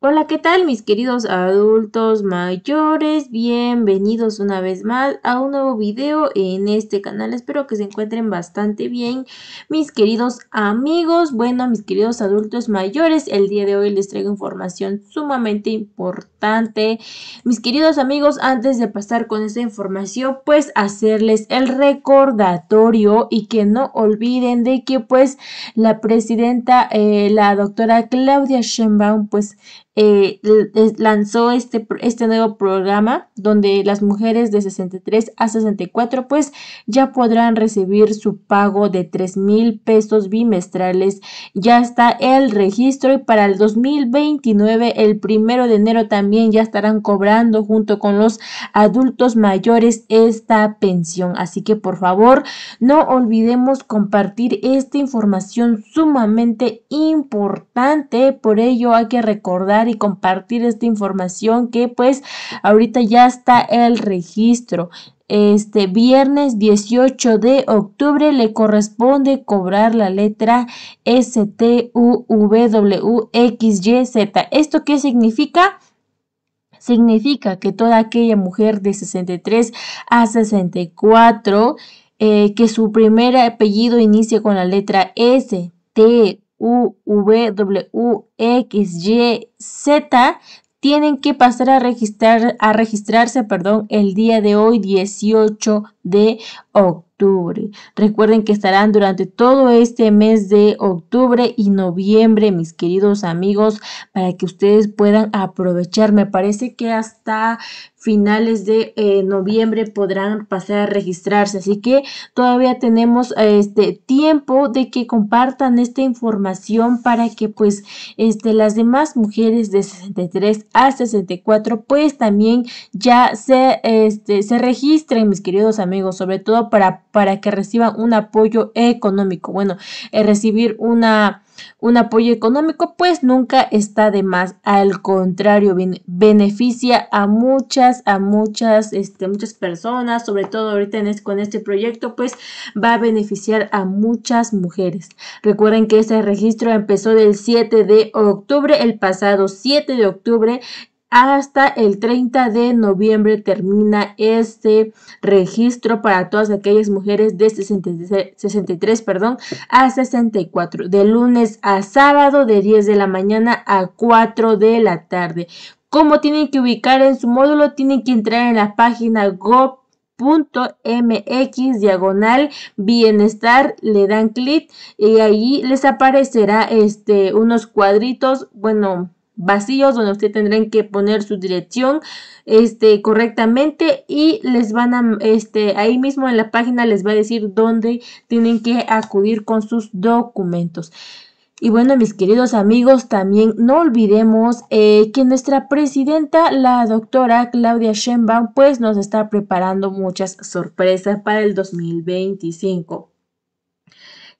Hola, ¿qué tal mis queridos adultos mayores? Bienvenidos una vez más a un nuevo video en este canal. Espero que se encuentren bastante bien mis queridos amigos. Bueno, mis queridos adultos mayores, el día de hoy les traigo información sumamente importante. Mis queridos amigos, antes de pasar con esta información, pues hacerles el recordatorio y que no olviden de que pues la presidenta, eh, la doctora Claudia Sheinbaum, pues eh, lanzó este, este nuevo programa donde las mujeres de 63 a 64 pues ya podrán recibir su pago de 3 mil pesos bimestrales. Ya está el registro y para el 2029, el primero de enero también ya estarán cobrando junto con los adultos mayores esta pensión. Así que por favor no olvidemos compartir esta información sumamente importante. Por ello hay que recordar y compartir esta información que pues ahorita ya está el registro. Este viernes 18 de octubre le corresponde cobrar la letra Z ¿Esto qué significa? Significa que toda aquella mujer de 63 a 64 eh, que su primer apellido inicie con la letra S, T, U, V, W, X, Y, Z tienen que pasar a, registrar, a registrarse perdón, el día de hoy 18 de octubre. Recuerden que estarán durante todo este mes de octubre y noviembre, mis queridos amigos, para que ustedes puedan aprovechar. Me parece que hasta finales de eh, noviembre podrán pasar a registrarse. Así que todavía tenemos este tiempo de que compartan esta información para que pues este, las demás mujeres de 63 a 64 pues también ya se, este, se registren, mis queridos amigos, sobre todo para, para que reciban un apoyo económico. Bueno, eh, recibir una, un apoyo económico pues nunca está de más. Al contrario, beneficia a muchas, a muchas, este, muchas personas, sobre todo ahorita con este proyecto, pues va a beneficiar a muchas mujeres. Recuerden que este registro empezó del 7 de octubre, el pasado 7 de octubre, hasta el 30 de noviembre termina este registro para todas aquellas mujeres de 63, perdón, a 64, de lunes a sábado de 10 de la mañana a 4 de la tarde. ¿Cómo tienen que ubicar en su módulo? Tienen que entrar en la página gomx diagonal bienestar le dan clic y allí les aparecerá este unos cuadritos bueno vacíos donde usted tendrán que poner su dirección este, correctamente y les van a, este, ahí mismo en la página les va a decir dónde tienen que acudir con sus documentos. Y bueno, mis queridos amigos, también no olvidemos eh, que nuestra presidenta, la doctora Claudia Sheinbaum, pues nos está preparando muchas sorpresas para el 2025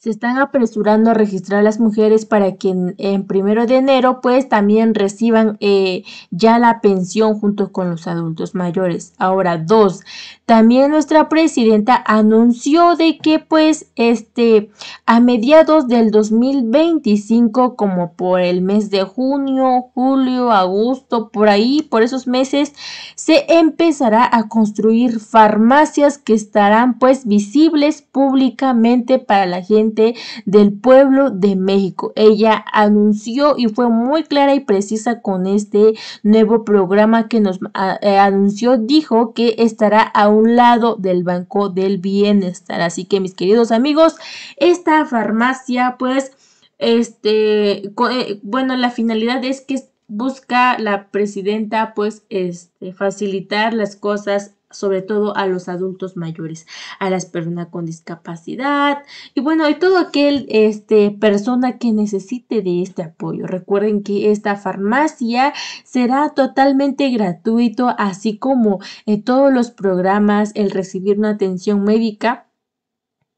se están apresurando a registrar las mujeres para que en, primero de enero pues también reciban eh, ya la pensión junto con los adultos mayores. Ahora, dos, también nuestra presidenta anunció de que pues este a mediados del 2025 como por el mes de junio, julio, agosto, por ahí, por esos meses se empezará a construir farmacias que estarán pues visibles públicamente para la gente del pueblo de México. Ella anunció y fue muy clara y precisa con este nuevo programa que nos ah, eh, anunció, dijo que estará a lado del Banco del Bienestar. Así que mis queridos amigos, esta farmacia pues... Este, eh, bueno, la finalidad es que busca la presidenta pues este, facilitar las cosas sobre todo a los adultos mayores, a las personas con discapacidad y bueno, y todo aquel este, persona que necesite de este apoyo. Recuerden que esta farmacia será totalmente gratuito, así como eh, todos los programas, el recibir una atención médica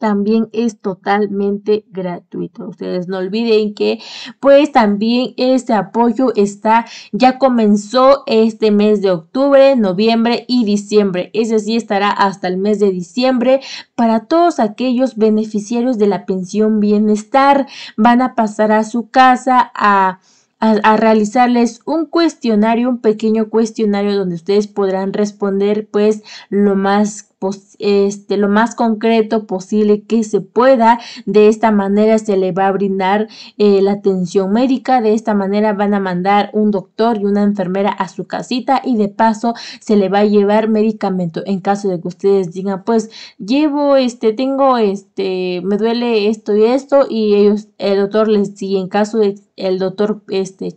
también es totalmente gratuito. Ustedes no olviden que pues también este apoyo está, ya comenzó este mes de octubre, noviembre y diciembre. Ese sí estará hasta el mes de diciembre para todos aquellos beneficiarios de la pensión bienestar. Van a pasar a su casa a... a, realizarles un cuestionario, un pequeño cuestionario donde ustedes podrán responder pues lo más este, lo más concreto posible que se pueda. De esta manera se le va a brindar eh, la atención médica. De esta manera van a mandar un doctor y una enfermera a su casita y de paso se le va a llevar medicamento. En caso de que ustedes digan, pues llevo, este, tengo, este, me duele esto y esto y ellos, el doctor les si En caso de el doctor, este,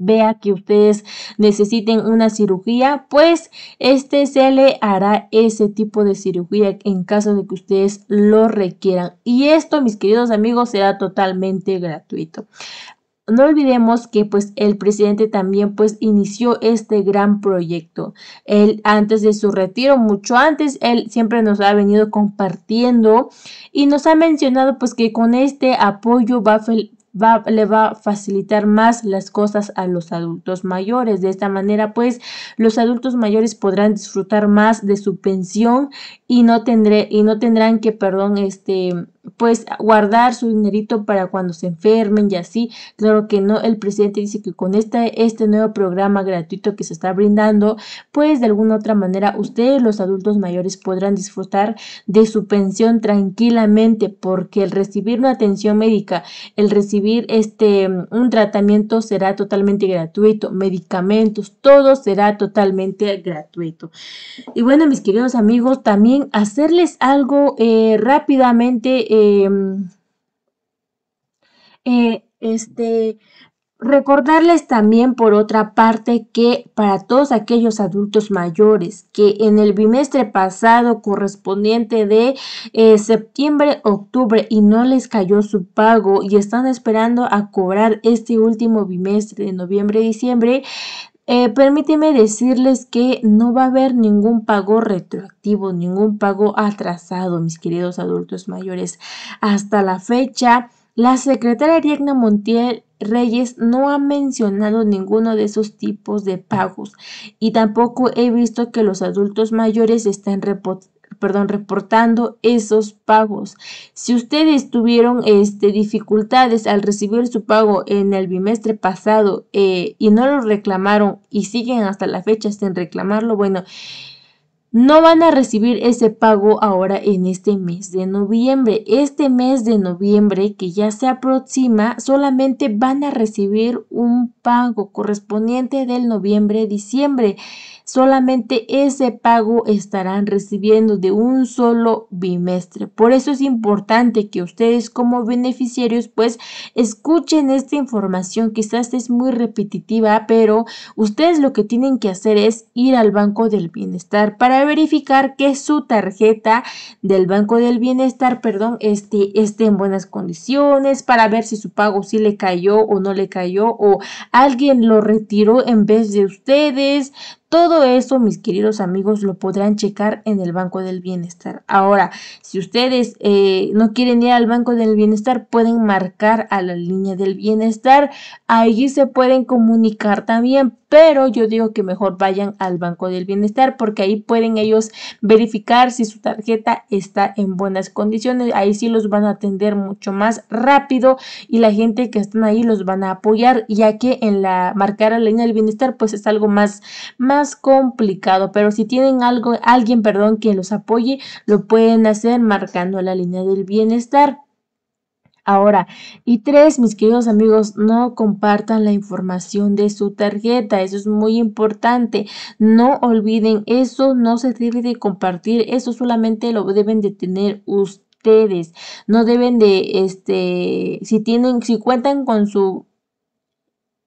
vea que ustedes necesiten una cirugía, pues este se le hará ese tipo de cirugía en caso de que ustedes lo requieran. Y esto, mis queridos amigos, será totalmente gratuito no olvidemos que pues el presidente también pues inició este gran proyecto. Él antes de su retiro, mucho antes, él siempre nos ha venido compartiendo y nos ha mencionado pues que con este apoyo va a va, le va a facilitar más las cosas a los adultos mayores. De esta manera, pues, los adultos mayores podrán disfrutar más de su pensión y no, tendré, y no tendrán que, perdón, este pues guardar su dinerito para cuando se enfermen y así. Claro que no, el presidente dice que con este, este nuevo programa gratuito que se está brindando, pues de alguna otra manera ustedes los adultos mayores podrán disfrutar de su pensión tranquilamente porque el recibir una atención médica, el recibir este un tratamiento será totalmente gratuito, medicamentos, todo será totalmente gratuito. Y bueno, mis queridos amigos, también hacerles algo eh, rápidamente Em, eh, este, Recordarles también, por otra parte, que para todos aquellos adultos mayores que en el bimestre pasado correspondiente de eh, septiembre, octubre y no les cayó su pago y están esperando a cobrar este último bimestre de noviembre, diciembre, eh, permíteme decirles que no va a haber ningún pago retroactivo, ningún pago atrasado, mis queridos adultos mayores. Hasta la fecha, la secretaria Ariadna Montiel Reyes no ha mencionado ninguno de esos tipos de pagos y tampoco he visto que los adultos mayores estén perdón, reportando esos pagos. Si ustedes tuvieron este, dificultades al recibir su pago en el bimestre pasado eh, y no lo reclamaron y siguen hasta la fecha sin reclamarlo, bueno, no van a recibir ese pago ahora en este mes de noviembre. Este mes de noviembre que ya se aproxima, solamente van a recibir un pago correspondiente del noviembre-diciembre solamente ese pago estarán recibiendo de un solo bimestre. Por eso es importante que ustedes como beneficiarios pues escuchen esta información. Quizás es muy repetitiva, pero ustedes lo que tienen que hacer es ir al Banco del Bienestar para verificar que su tarjeta del Banco del Bienestar, perdón, esté, esté en buenas condiciones para ver si su pago sí le cayó o no le cayó o alguien lo retiró en vez de ustedes. Todo eso, mis queridos amigos, lo podrán checar en el Banco del Bienestar. Ahora, si ustedes eh, no quieren ir al Banco del Bienestar, pueden marcar a la línea del bienestar. Allí se pueden comunicar también pero yo digo que mejor vayan al Banco del Bienestar porque ahí pueden ellos verificar si su tarjeta está en buenas condiciones. Ahí sí los van a atender mucho más rápido y la gente que están ahí los van a apoyar, ya que en la marcar a la línea del bienestar pues es algo más, más complicado, pero si tienen algo, alguien, perdón, que los apoye, lo pueden hacer marcando la línea del bienestar. Ahora, y tres, mis queridos amigos, no compartan la información de su tarjeta, eso es muy importante. No olviden, eso no se debe de compartir, eso solamente lo deben de tener ustedes. No deben de, este, si tienen, si cuentan con su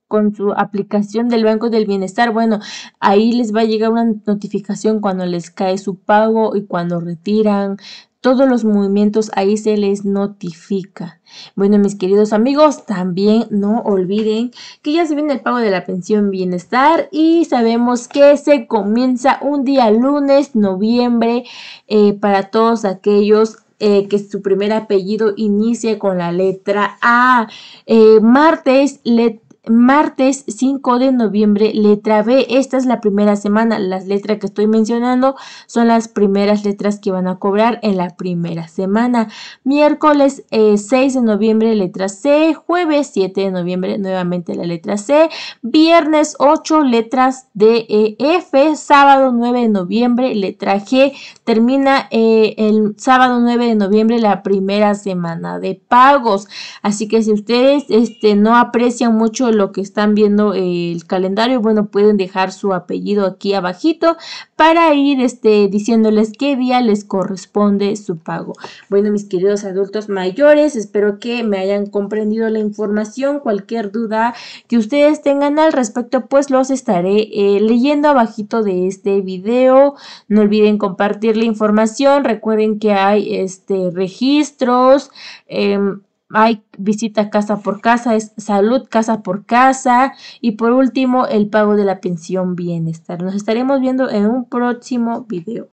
con su aplicación del Banco del Bienestar, bueno, ahí les va a llegar una notificación cuando les cae su pago y cuando retiran todos los movimientos ahí se les notifica. Bueno, mis queridos amigos, también no olviden que ya se viene el pago de la pensión bienestar y sabemos que se comienza un día lunes, noviembre, eh, para todos aquellos eh, que su primer apellido inicie con la letra A. Martes, eh, martes, le martes 5 de noviembre, letra B. Esta es la primera semana. Las letras que estoy mencionando son las primeras letras que van a cobrar en la primera semana. Miércoles 6 eh, de noviembre, letra C. Jueves 7 de noviembre, nuevamente la letra C. Viernes 8, letras D, E, F. Sábado 9 de noviembre, letra G. Termina eh, el sábado 9 de noviembre la primera semana de pagos. Así que si ustedes este, no aprecian mucho lo que están viendo eh, el calendario, bueno, pueden dejar su apellido aquí abajito para ir este, diciéndoles qué día les corresponde su pago. Bueno, mis queridos adultos mayores, espero que me hayan comprendido la información. Cualquier duda que ustedes tengan al respecto, pues los estaré eh, leyendo abajito de este video. No olviden compartir la información. Recuerden que hay este, registros. Em, hay visita casa por casa, es salud casa por casa y por último el pago de la pensión bienestar. Nos estaremos viendo en un próximo video.